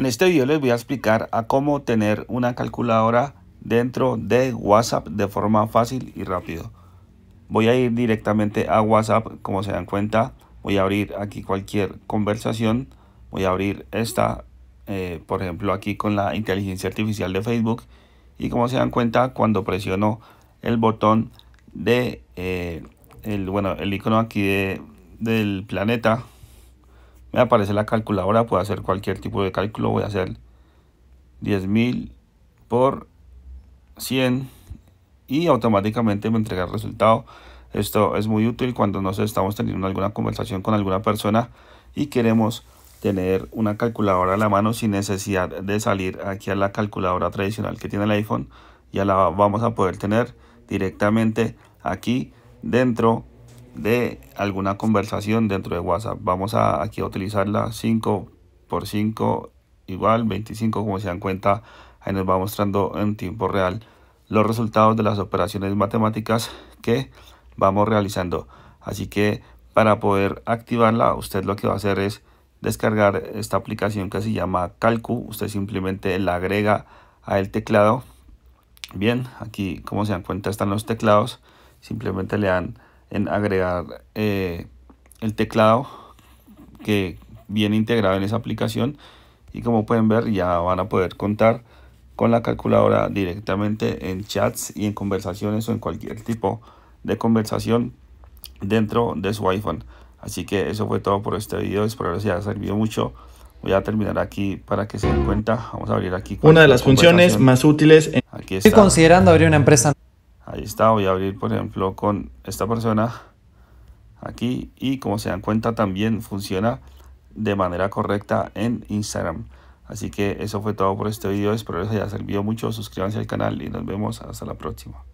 En este video les voy a explicar a cómo tener una calculadora dentro de WhatsApp de forma fácil y rápido. Voy a ir directamente a WhatsApp, como se dan cuenta, voy a abrir aquí cualquier conversación, voy a abrir esta, eh, por ejemplo aquí con la inteligencia artificial de Facebook y como se dan cuenta cuando presiono el botón de, eh, el, bueno, el icono aquí del planeta me aparece la calculadora, puedo hacer cualquier tipo de cálculo, voy a hacer 10.000 por 100 y automáticamente me entrega el resultado. Esto es muy útil cuando nos estamos teniendo alguna conversación con alguna persona y queremos tener una calculadora a la mano sin necesidad de salir aquí a la calculadora tradicional que tiene el iPhone. Ya la vamos a poder tener directamente aquí dentro de alguna conversación dentro de WhatsApp. Vamos a, aquí a utilizarla 5 por 5 igual 25 como se dan cuenta ahí nos va mostrando en tiempo real los resultados de las operaciones matemáticas que vamos realizando. Así que para poder activarla usted lo que va a hacer es descargar esta aplicación que se llama Calcu. Usted simplemente la agrega a el teclado. Bien, aquí como se dan cuenta están los teclados. Simplemente le dan en agregar eh, el teclado que viene integrado en esa aplicación y como pueden ver ya van a poder contar con la calculadora directamente en chats y en conversaciones o en cualquier tipo de conversación dentro de su iPhone. Así que eso fue todo por este video, espero les haya servido mucho. Voy a terminar aquí para que se den cuenta. Vamos a abrir aquí. Una de las funciones más útiles. Estoy considerando abrir una empresa. Ahí está, voy a abrir por ejemplo con esta persona aquí y como se dan cuenta también funciona de manera correcta en Instagram. Así que eso fue todo por este video, espero les haya servido mucho, suscríbanse al canal y nos vemos hasta la próxima.